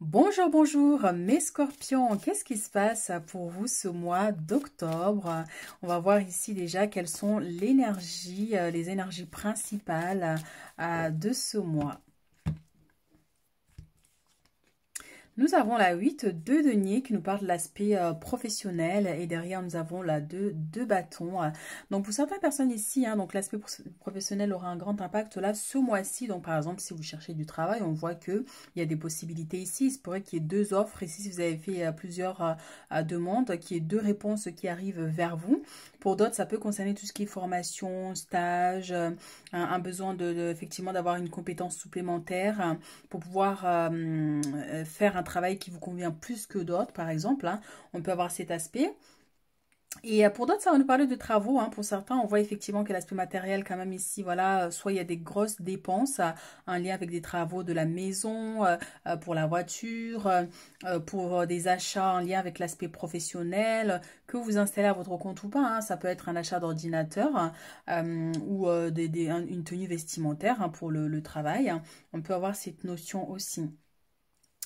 Bonjour, bonjour mes scorpions, qu'est-ce qui se passe pour vous ce mois d'octobre On va voir ici déjà quelles sont l'énergie, euh, les énergies principales euh, de ce mois. Nous avons la 8, de deniers qui nous parle de l'aspect euh, professionnel et derrière nous avons la 2, deux bâtons. Donc pour certaines personnes ici, hein, donc l'aspect professionnel aura un grand impact là ce mois-ci. Donc par exemple si vous cherchez du travail, on voit qu'il y a des possibilités ici. Il se pourrait qu'il y ait deux offres ici si vous avez fait euh, plusieurs euh, demandes, qu'il y ait deux réponses qui arrivent vers vous. Pour d'autres, ça peut concerner tout ce qui est formation, stage, un, besoin effectivement d'avoir une compétence supplémentaire pour pouvoir faire un travail qui vous convient plus que d'autres, par exemple. Hein. On peut avoir cet aspect. Et euh, pour d'autres, ça va nous parler de travaux. Hein. Pour certains, on voit effectivement que l'aspect matériel, quand même ici, voilà, euh, soit il y a des grosses dépenses un euh, lien avec des travaux de la maison, pour la voiture, pour des achats en lien avec l'aspect professionnel, que vous installez à votre compte ou pas. Hein. Ça peut être un achat d'ordinateur ou une tenue vestimentaire pour le travail. On peut avoir cette notion aussi.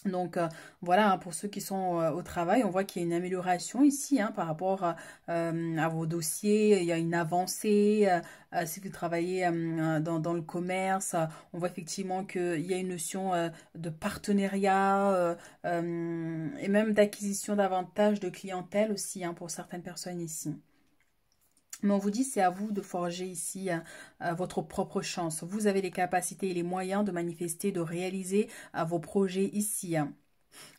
Donc euh, voilà, hein, pour ceux qui sont euh, au travail, on voit qu'il y a une amélioration ici hein, par rapport euh, à, vos dossiers, il y a une avancée, si vous travaillez dans, le commerce, on voit effectivement qu'il y a une notion de partenariat et même d'acquisition davantage de clientèle aussi hein, pour certaines personnes ici. Mais on vous dit, c'est à vous de forger ici euh, euh, votre propre chance. Vous avez les capacités et les moyens de manifester, de réaliser euh, vos projets ici. Hein.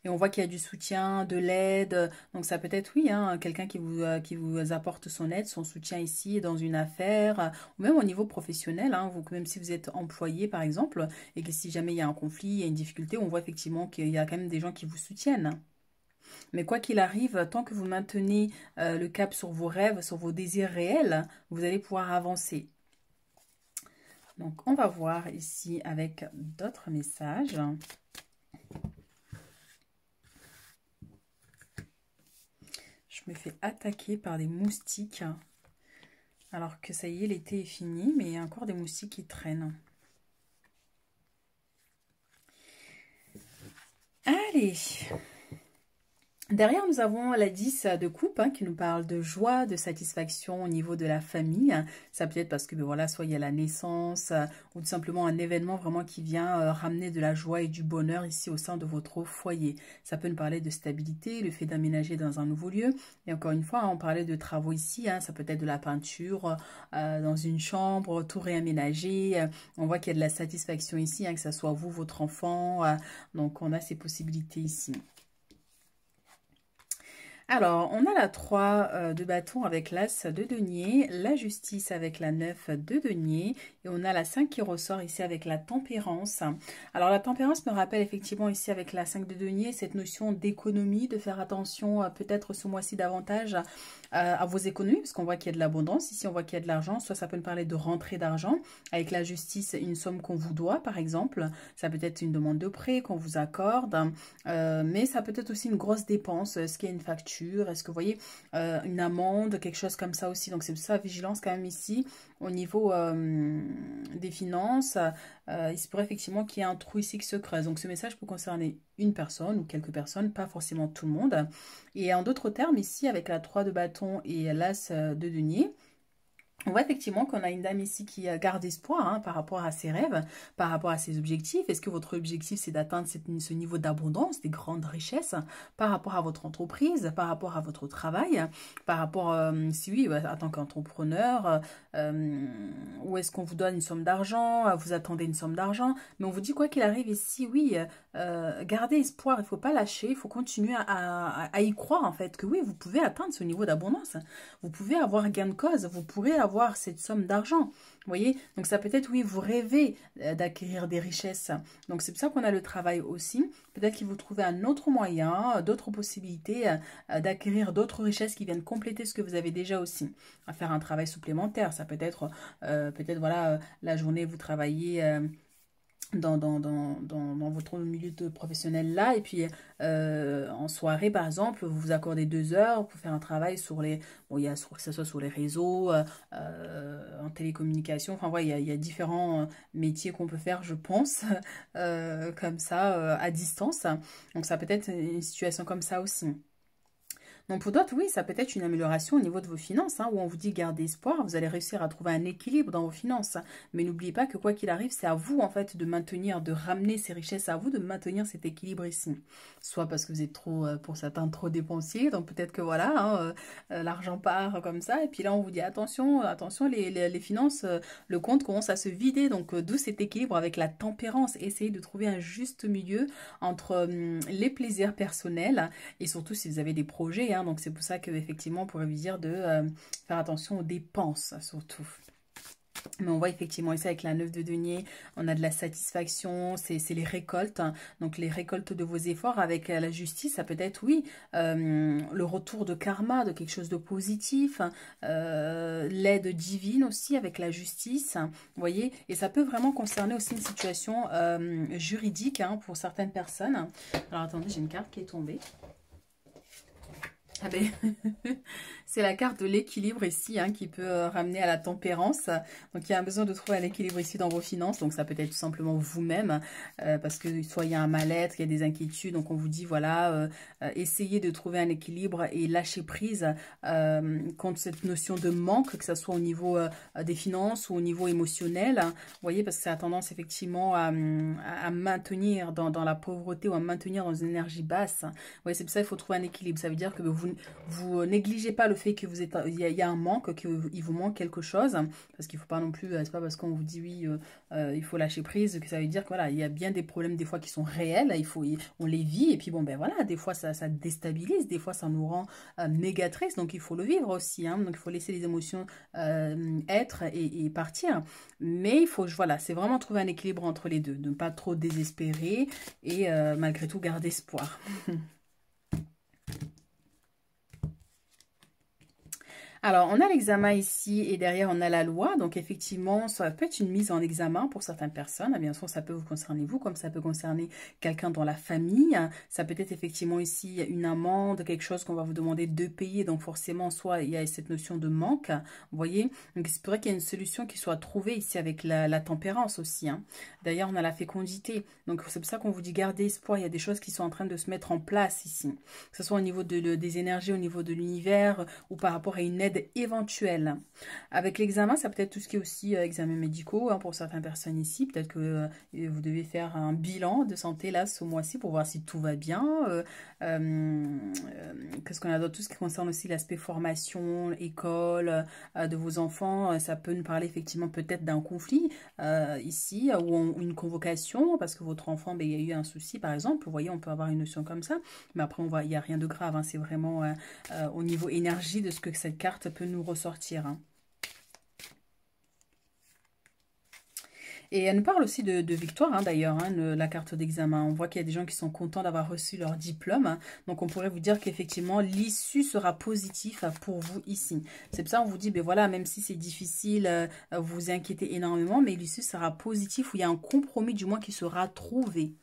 Et on voit qu'il y a du soutien, de l'aide. Donc ça peut être, oui, hein, quelqu'un qui vous, qui vous apporte son aide, son soutien ici dans une affaire, ou même au niveau professionnel. Hein. vous, même si vous êtes employé, par exemple, et que si jamais il y a un conflit, il y a une difficulté, on voit effectivement qu'il y a quand même des gens qui vous soutiennent. Mais quoi qu'il arrive, tant que vous maintenez euh, le cap sur vos rêves, sur vos désirs réels, vous allez pouvoir avancer. Donc, on va voir ici avec d'autres messages. Je me fais attaquer par des moustiques. Alors que ça y est, l'été est fini, mais il y a encore des moustiques qui traînent. Allez Derrière, nous avons la 10 de coupe hein, qui nous parle de joie, de satisfaction au niveau de la famille. Ça peut être parce que, ben voilà, soit il y a la naissance euh, ou tout simplement un événement vraiment qui vient euh, ramener de la joie et du bonheur ici au sein de votre foyer. Ça peut nous parler de stabilité, le fait d'aménager dans un nouveau lieu. Et encore une fois, hein, on parlait de travaux ici. Hein. ça peut être de la peinture euh, dans une chambre, tout réaménager. on voit qu'il y a de la satisfaction ici, que ce soit vous, votre enfant. donc, on a ces possibilités ici. Alors, on a la 3 euh, de bâton avec l'as de denier, la justice avec la 9 de denier, et on a la 5 qui ressort ici avec la tempérance. Alors, la tempérance me rappelle effectivement ici avec la 5 de denier cette notion d'économie, de faire attention euh, peut-être ce mois-ci davantage euh, à vos économies, parce qu'on voit qu'il y a de l'abondance. Ici, on voit qu'il y a de l'argent. Soit ça peut nous parler de rentrée d'argent avec la justice, une somme qu'on vous doit, par exemple. Ça peut être une demande de prêt qu'on vous accorde, euh, mais ça peut être aussi une grosse dépense. Est-ce qu'il y a une facture Est-ce que vous voyez euh, une amende Quelque chose comme ça aussi. Donc, c'est ça, vigilance quand même ici au niveau des finances. il se pourrait effectivement qu'il y ait un trou ici qui se creuse. Donc, ce message peut concerner une personne ou quelques personnes, pas forcément tout le monde. Et en d'autres termes, ici, avec la 3 de bâton et l'as euh, de denier, on voit effectivement qu'on a une dame ici qui garde espoir hein, par rapport à ses rêves, par rapport à ses objectifs. Est-ce que votre objectif, c'est d'atteindre ce niveau d'abondance, des grandes richesses, par rapport à votre entreprise, par rapport à votre travail, par rapport, euh, si oui, bah, en tant qu'entrepreneur, euh, euh, où est-ce qu'on vous donne une somme d'argent, vous attendez une somme d'argent, mais on vous dit quoi qu'il arrive ici, oui, gardez espoir, il ne faut pas lâcher, il faut continuer à, y croire en fait, que oui, vous pouvez atteindre ce niveau d'abondance, vous pouvez avoir gain de cause, vous pourrez avoir cette somme d'argent. Vous voyez Donc ça peut être, oui, vous rêvez euh, d'acquérir des richesses. Donc c'est pour ça qu'on a le travail aussi. Peut-être qu'il vous trouvez un autre moyen, d'autres possibilités euh, d'acquérir d'autres richesses qui viennent compléter ce que vous avez déjà aussi. À faire un travail supplémentaire, ça peut être, euh, peut-être, voilà, la journée, vous travaillez dans, dans, dans, dans, votre milieu professionnel là et puis euh, en soirée par exemple vous vous accordez deux heures pour faire un travail sur les bon il y a que ce soit sur les réseaux euh, euh, en télécommunication enfin il, y a, différents métiers qu'on peut faire je pense comme ça à distance donc ça peut être une situation comme ça aussi donc pour d'autres, oui, ça peut être une amélioration au niveau de vos finances, hein, où on vous dit gardez espoir, vous allez réussir à trouver un équilibre dans vos finances. Mais n'oubliez pas que quoi qu'il arrive, c'est à vous en fait de maintenir, de ramener ces richesses à vous, de maintenir cet équilibre ici. Soit parce que vous êtes trop, euh, pour certains, trop dépensier, donc peut-être que voilà, hein, euh, euh, l'argent part comme ça, et puis là on vous dit attention, attention, les, finances, le compte commence à se vider, donc d'où cet équilibre avec la tempérance, essayez de trouver un juste milieu entre hum, les plaisirs personnels, et surtout si vous avez des projets, Hein, donc c'est pour ça qu'effectivement, on pourrait vous dire de euh, faire attention aux dépenses surtout. Mais on voit effectivement ici avec la neuf de denier, on a de la satisfaction, c'est les récoltes, hein. donc les récoltes de vos efforts avec euh, la justice, ça peut être, oui, euh, le retour de karma, de quelque chose de positif, hein. l'aide divine aussi avec la justice, vous voyez, et ça peut vraiment concerner aussi une situation juridique pour certaines personnes. Alors attendez, j'ai une carte qui est tombée. 太悲。C'est la carte de l'équilibre ici hein, qui peut euh, ramener à la tempérance. Donc il y a un besoin de trouver un équilibre ici dans vos finances. Donc ça peut être tout simplement vous-même euh, parce que soit il y a un mal-être, il y a des inquiétudes. Donc on vous dit voilà, euh, essayez de trouver un équilibre et lâchez prise contre cette notion de manque, que ce soit au niveau des finances ou au niveau émotionnel. vous voyez, parce que ça a tendance effectivement à, maintenir dans, la pauvreté ou à maintenir dans une énergie basse. Vous c'est pour ça qu'il faut trouver un équilibre. Ça veut dire que vous, vous négligez pas le fait que vous êtes, il y, a un manque, qu'il vous manque quelque chose, parce qu'il faut pas non plus, euh, c'est pas parce qu'on vous dit oui, euh, euh, il faut lâcher prise, que ça veut dire que voilà, il y a bien des problèmes des fois qui sont réels, il faut, on les vit, et puis bon, ben voilà, des fois ça, déstabilise, des fois ça nous rend euh, donc il faut le vivre aussi, hein, donc il faut laisser les émotions être et, et, partir, mais il faut, voilà, c'est vraiment trouver un équilibre entre les deux, ne pas trop désespérer et malgré tout garder espoir. Alors, on a l'examen ici et derrière, on a la loi. Donc, effectivement, ça peut être une mise en examen pour certaines personnes. Ah, bien sûr, ça peut vous concerner vous, comme ça peut concerner quelqu'un dans la famille. Ça peut être effectivement ici une amende, quelque chose qu'on va vous demander de payer. Donc, forcément, soit il y a cette notion de manque, vous voyez. Donc, c'est vrai qu'il y a une solution qui soit trouvée ici avec la, tempérance aussi. Hein. D'ailleurs, on a la fécondité. Donc, c'est pour ça qu'on vous dit garder espoir. Il y a des choses qui sont en train de se mettre en place ici. Que ce soit au niveau des énergies, au niveau de l'univers ou par rapport à une aide éventuel éventuelle. Avec l'examen, ça peut être tout ce qui est aussi euh, examen médicaux hein, pour certaines personnes ici. Peut-être que euh, vous devez faire un bilan de santé là ce mois-ci pour voir si tout va bien. Euh, qu'est-ce qu'on a d'autre Tout ce qui concerne aussi l'aspect formation, école de vos enfants, ça peut nous parler effectivement peut-être d'un conflit ici ou une convocation parce que votre enfant, ben, il y a eu un souci par exemple. Vous voyez, on peut avoir une notion comme ça. Mais après, on voit, il n'y a rien de grave. Hein. C'est vraiment au niveau énergie de ce que cette carte ça peut nous ressortir. Hein. Et elle nous parle aussi de, victoire, hein, d'ailleurs, hein, la carte d'examen. On voit qu'il y a des gens qui sont contents d'avoir reçu leur diplôme. donc, on pourrait vous dire qu'effectivement, l'issue sera positive pour vous ici. C'est pour ça qu'on vous dit, ben voilà, même si c'est difficile, euh, vous vous inquiétez énormément, mais l'issue sera positive où il y a un compromis, du moins, qui sera trouvé.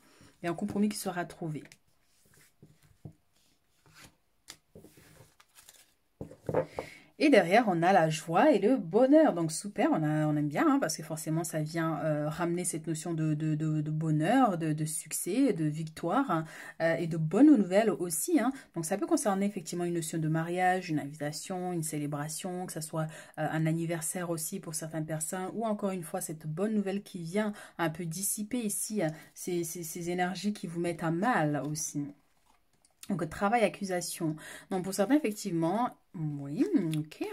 Il y a un compromis qui sera trouvé. Et derrière, on a la joie et le bonheur. Donc super, on, aime bien, hein, parce que forcément, ça vient euh, ramener cette notion de, bonheur, de, succès, de victoire hein, euh, et de bonnes nouvelles aussi. Hein. Donc ça peut concerner effectivement une notion de mariage, une invitation, une célébration, que ce soit euh, un anniversaire aussi pour certaines personnes, ou encore une fois, cette bonne nouvelle qui vient un peu dissiper ici ces énergies qui vous mettent à mal aussi. Donc, travail, accusation. Donc, pour certains, effectivement, oui, ok.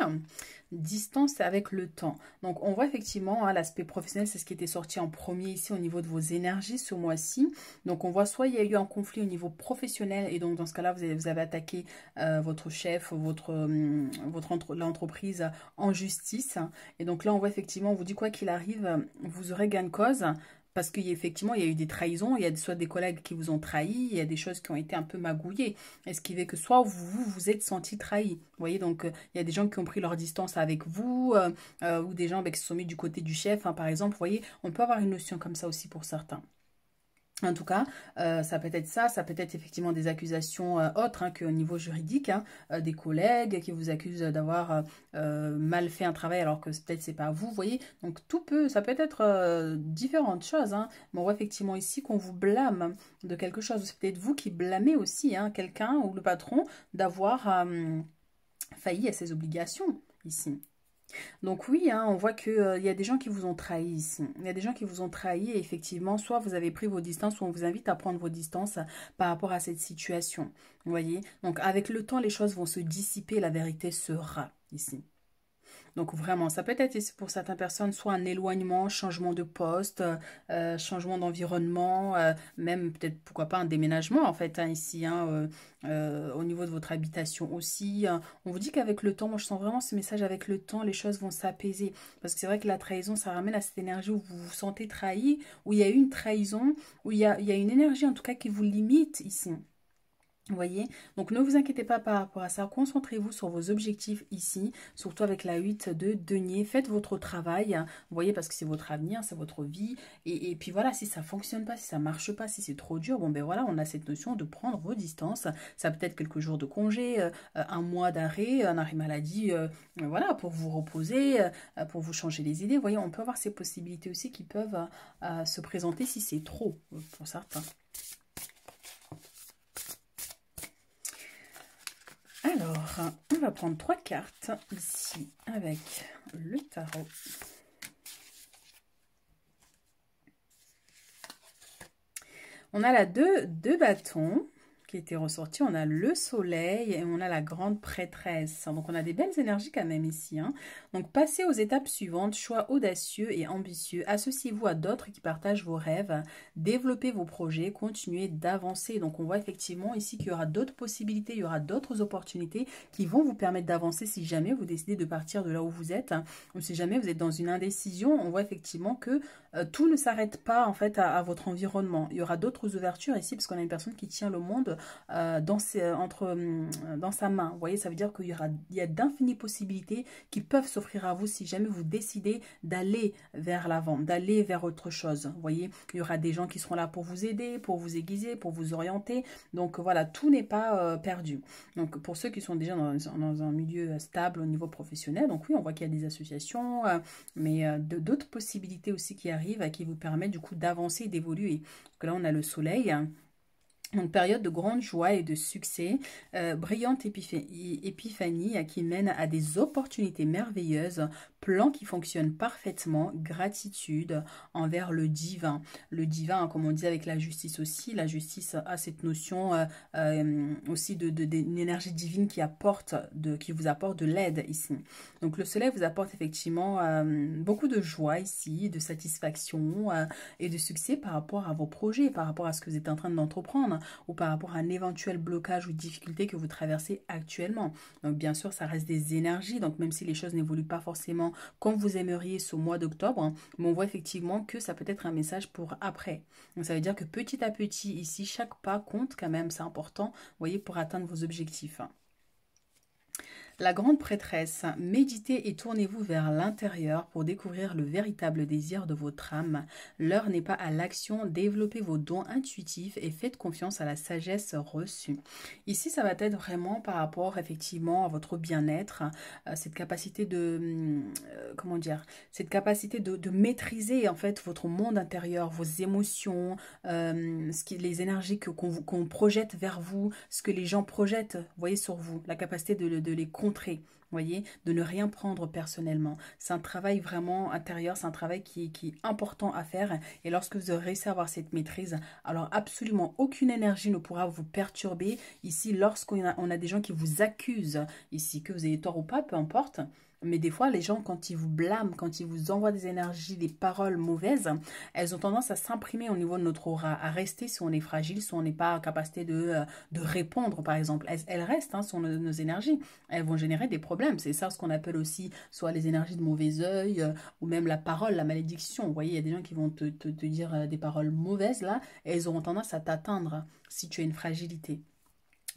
Distance avec le temps. Donc, on voit effectivement hein, l'aspect professionnel, c'est ce qui était sorti en premier ici au niveau de vos énergies ce mois-ci. Donc, on voit soit il y a eu un conflit au niveau professionnel et donc dans ce cas-là, vous avez, attaqué euh, votre chef, votre, hum, votre l'entreprise en justice. Et donc là, on voit effectivement, on vous dit quoi qu'il arrive, vous aurez gain de cause, parce qu'effectivement, il y a eu des trahisons, il y a soit des collègues qui vous ont trahi, il y a des choses qui ont été un peu magouillées. Est-ce qu'il est que soit vous vous êtes senti trahi Vous voyez, donc euh, il y a des gens qui ont pris leur distance avec vous, euh, euh, ou des gens bah, qui se sont mis du côté du chef, hein, par exemple. Vous voyez, on peut avoir une notion comme ça aussi pour certains. En tout cas, euh, ça peut être ça, ça peut être effectivement des accusations euh, autres hein, qu'au niveau juridique, hein, euh, des collègues qui vous accusent d'avoir mal fait un travail alors que peut-être c'est pas vous, vous voyez. Donc tout peut, ça peut être différentes choses. Mais hein. on voit effectivement ici qu'on vous blâme de quelque chose. C'est peut-être vous qui blâmez aussi quelqu'un ou le patron d'avoir failli à ses obligations ici. Donc oui, hein, on voit qu'il euh, y a des gens qui vous ont trahi ici. Il y a des gens qui vous ont trahi et effectivement, soit vous avez pris vos distances, ou on vous invite à prendre vos distances euh, par rapport à cette situation. Vous voyez Donc avec le temps, les choses vont se dissiper, la vérité sera ici. Donc vraiment, ça peut être pour certaines personnes soit un éloignement, changement de poste, euh, changement d'environnement, euh, même peut-être pourquoi pas un déménagement en fait hein, ici, hein, euh, au niveau de votre habitation aussi. Hein. On vous dit qu'avec le temps, moi je sens vraiment ce message, avec le temps les choses vont s'apaiser. Parce que c'est vrai que la trahison, ça ramène à cette énergie où vous vous sentez trahi, où il y a eu une trahison, où il y a une énergie en tout cas qui vous limite ici. Vous voyez Donc ne vous inquiétez pas par rapport à ça, concentrez-vous sur vos objectifs ici, surtout avec la 8 de denier, faites votre travail, hein. vous voyez, parce que c'est votre avenir, c'est votre vie, et, puis voilà, si ça fonctionne pas, si ça marche pas, si c'est trop dur, bon ben voilà, on a cette notion de prendre vos distances, ça peut être quelques jours de congé, euh, un mois d'arrêt, un arrêt maladie, euh, euh, voilà, pour vous reposer, pour vous changer les idées, vous voyez, on peut avoir ces possibilités aussi qui peuvent se présenter si c'est trop pour certains. Alors, on va prendre trois cartes ici avec le tarot. On a la 2 de bâtons qui était ressorti, on a le soleil et on a la grande prêtresse. Hein, donc on a des belles énergies quand même ici. Hein. Donc passez aux étapes suivantes, choix audacieux et ambitieux. Associez-vous à d'autres qui partagent vos rêves, développez vos projets, continuez d'avancer. Donc on voit effectivement ici qu'il y aura d'autres possibilités, il y aura d'autres opportunités qui vont vous permettre d'avancer si jamais vous décidez de partir de là où vous êtes. Hein. Ou si jamais vous êtes dans une indécision, on voit effectivement que euh, tout ne s'arrête pas en fait à, à votre environnement. Il y aura d'autres ouvertures ici parce qu'on a une personne qui tient le monde euh, dans, entre, euh, dans sa main. Vous voyez, ça veut dire qu'il y, a d'infinies possibilités qui peuvent s'offrir à vous si jamais vous décidez d'aller vers l'avant, d'aller vers autre chose. Vous voyez, il y aura des gens qui seront là pour vous aider, pour vous aiguiser, pour vous orienter. Donc voilà, tout n'est pas euh, perdu. Donc pour ceux qui sont déjà dans, un milieu stable au niveau professionnel, donc oui, on voit qu'il y a des associations, mais d'autres possibilités aussi qui arrivent, qui vous permettent du coup d'avancer d'évoluer. Donc là, on a le soleil. Une période de grande joie et de succès, euh, brillante épiphanie qui mène à des opportunités merveilleuses plan qui fonctionne parfaitement, gratitude envers le divin. Le divin, comme on dit avec la justice aussi, la justice a cette notion euh, euh, aussi d'une de, énergie divine qui apporte, de, qui vous apporte de l'aide ici. Donc le soleil vous apporte effectivement euh, beaucoup de joie ici, de satisfaction et de succès par rapport à vos projets, par rapport à ce que vous êtes en train d'entreprendre ou par rapport à un éventuel blocage ou difficulté que vous traversez actuellement. Donc bien sûr, ça reste des énergies, donc même si les choses n'évoluent pas forcément comme vous aimeriez ce mois d'octobre, mais on voit effectivement que ça peut être un message pour après. Donc ça veut dire que petit à petit, ici, chaque pas compte quand même, c'est important, vous voyez, pour atteindre vos objectifs. La grande prêtresse, méditez et tournez-vous vers l'intérieur pour découvrir le véritable désir de votre âme. L'heure n'est pas à l'action, développez vos dons intuitifs et faites confiance à la sagesse reçue. Ici, ça va être vraiment par rapport effectivement à votre bien-être, cette capacité de hum, euh, comment dire, cette capacité de, maîtriser en fait votre monde intérieur, vos émotions, hum, les énergies qu'on projette vers vous, ce que les gens projettent, voyez sur vous, la capacité de, de les comprendre vous voyez, de ne rien prendre personnellement. C'est un travail vraiment intérieur, c'est un travail qui, est important à faire. Et lorsque vous aurez réussi à avoir cette maîtrise, alors absolument aucune énergie ne pourra vous perturber. Ici, lorsqu'on on a des gens qui vous accusent, ici, que vous ayez tort ou pas, peu importe, mais des fois, les gens, quand ils vous blâment, quand ils vous envoient des énergies, des paroles mauvaises, elles ont tendance à s'imprimer au niveau de notre aura, à rester si on est fragile, si on n'est pas en capacité de, euh, de répondre, par exemple. Elles, restent hein, sur nos, énergies. Elles vont générer des problèmes. C'est ça ce qu'on appelle aussi soit les énergies de mauvais oeil, euh, ou même la parole, la malédiction. Vous voyez, il y a des gens qui vont te, dire euh, des paroles mauvaises, là, et elles auront tendance à t'atteindre si tu as une fragilité.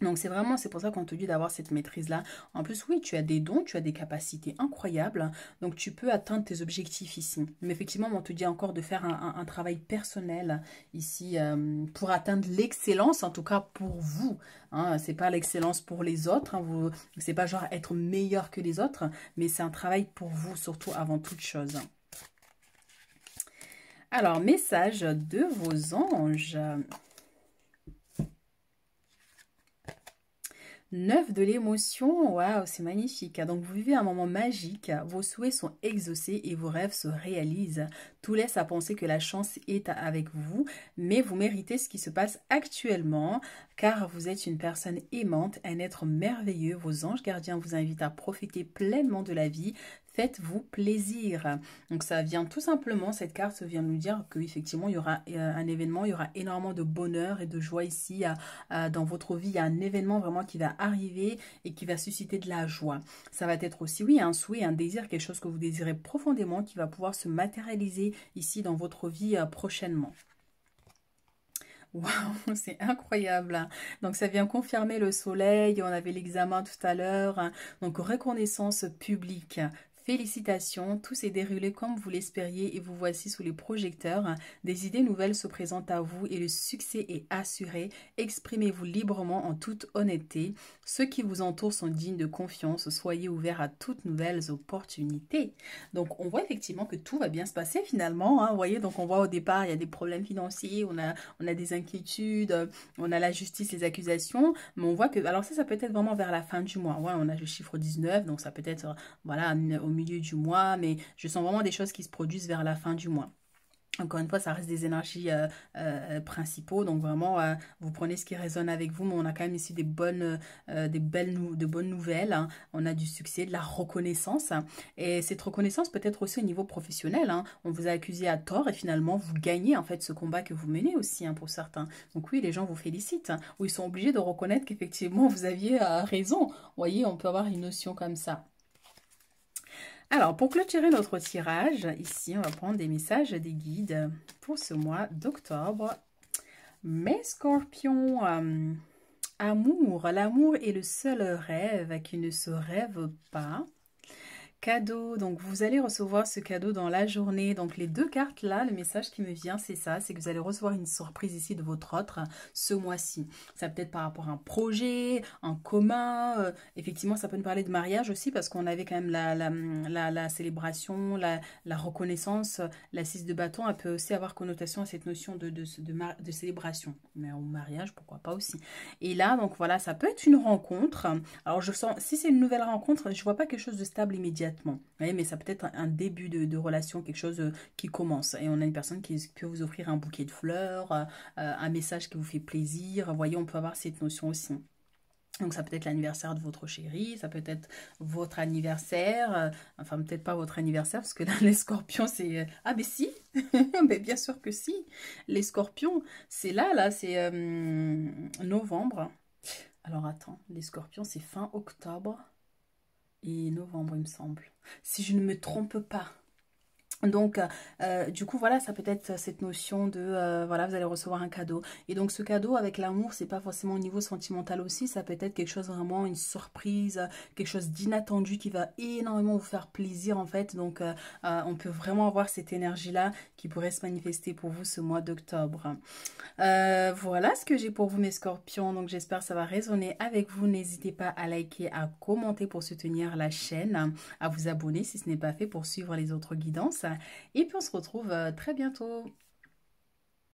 Donc c'est vraiment, c'est pour ça qu'on te dit d'avoir cette maîtrise-là. En plus, oui, tu as des dons, tu as des capacités incroyables, donc tu peux atteindre tes objectifs ici. Mais effectivement, on te dit encore de faire un, travail personnel ici euh, pour atteindre l'excellence, en tout cas pour vous. Ce hein. C'est pas l'excellence pour les autres, Ce hein. vous, c'est pas genre être meilleur que les autres, mais c'est un travail pour vous surtout avant toute chose. Alors, message de vos anges. 9 de l'émotion, waouh, c'est magnifique. Ah, donc vous vivez un moment magique, vos souhaits sont exaucés et vos rêves se réalisent. Tout laisse à penser que la chance est avec vous, mais vous méritez ce qui se passe actuellement car vous êtes une personne aimante, un être merveilleux. Vos anges gardiens vous invitent à profiter pleinement de la vie faites-vous plaisir. Donc ça vient tout simplement, cette carte vient nous dire qu'effectivement il y aura euh, un événement, il y aura énormément de bonheur et de joie ici dans votre vie. Il y a un événement vraiment qui va arriver et qui va susciter de la joie. Ça va être aussi, oui, un souhait, un désir, quelque chose que vous désirez profondément qui va pouvoir se matérialiser ici dans votre vie euh, prochainement. Waouh, c'est incroyable. Hein. Donc ça vient confirmer le soleil, on avait l'examen tout à l'heure. Hein. Donc reconnaissance publique, Félicitations, tout s'est déroulé comme vous l'espériez et vous voici sous les projecteurs. Des idées nouvelles se présentent à vous et le succès est assuré. Exprimez-vous librement en toute honnêteté. Ceux qui vous entourent sont dignes de confiance. Soyez ouverts à toutes nouvelles opportunités. Donc on voit effectivement que tout va bien se passer finalement. Hein. vous voyez, donc on voit au départ, il y a des problèmes financiers, on a, on a des inquiétudes, on a la justice, les accusations. Mais on voit que, alors ça, ça peut être vraiment vers la fin du mois. Ouais, on a le chiffre 19, donc ça peut être, voilà, au au milieu du mois, mais je sens vraiment des choses qui se produisent vers la fin du mois. Encore une fois, ça reste des énergies euh, euh, principaux, donc vraiment, euh, vous prenez ce qui résonne avec vous, mais on a quand même ici des bonnes, des belles, de bonnes nouvelles. Hein. On a du succès, de la reconnaissance, et cette reconnaissance peut-être aussi au niveau professionnel. Hein. On vous a accusé à tort et finalement vous gagnez en fait ce combat que vous menez aussi hein, pour certains. Donc oui, les gens vous félicitent ou ils sont obligés de reconnaître qu'effectivement vous aviez raison. Vous voyez, on peut avoir une notion comme ça. Alors, pour clôturer notre tirage, ici, on va prendre des messages des guides pour ce mois d'octobre. Mes scorpions, euh, amour, l'amour est le seul rêve qui ne se rêve pas cadeau. Donc vous allez recevoir ce cadeau dans la journée. Donc les deux cartes là, le message qui me vient, c'est ça, c'est que vous allez recevoir une surprise ici de votre autre ce mois-ci. Ça peut être par rapport à un projet, un commun. Euh, effectivement, ça peut nous parler de mariage aussi parce qu'on avait quand même la, la, la, célébration, la, reconnaissance, la de bâton. Elle peut aussi avoir connotation à cette notion de, de, de, de célébration. Mais au mariage, pourquoi pas aussi. Et là, donc voilà, ça peut être une rencontre. Alors je sens, si c'est une nouvelle rencontre, je vois pas quelque chose de stable immédiat mais ça peut être un début de, relation, quelque chose euh, qui commence. Et on a une personne qui peut vous offrir un bouquet de fleurs, euh, euh, un message qui vous fait plaisir. Voyez, on peut avoir cette notion aussi. Donc ça peut être l'anniversaire de votre chérie ça peut être votre anniversaire, enfin peut-être pas votre anniversaire parce que là les scorpions c'est... ah mais si mais Bien sûr que si Les scorpions c'est là, là c'est novembre. Alors attends, les scorpions c'est fin octobre et novembre, il me semble. Si je ne me trompe pas, donc, euh, euh, du coup, voilà, ça peut être cette notion de, euh, voilà, vous allez recevoir un cadeau. Et donc, ce cadeau avec l'amour, c'est pas forcément au niveau sentimental aussi, ça peut être quelque chose vraiment, une surprise, quelque chose d'inattendu qui va énormément vous faire plaisir, en fait. Donc, on peut vraiment avoir cette énergie-là qui pourrait se manifester pour vous ce mois d'octobre. voilà ce que j'ai pour vous, mes scorpions. Donc, j'espère que ça va résonner avec vous. N'hésitez pas à liker, à commenter pour soutenir la chaîne, à vous abonner si ce n'est pas fait pour suivre les autres guidances. Et puis on se retrouve euh, très bientôt.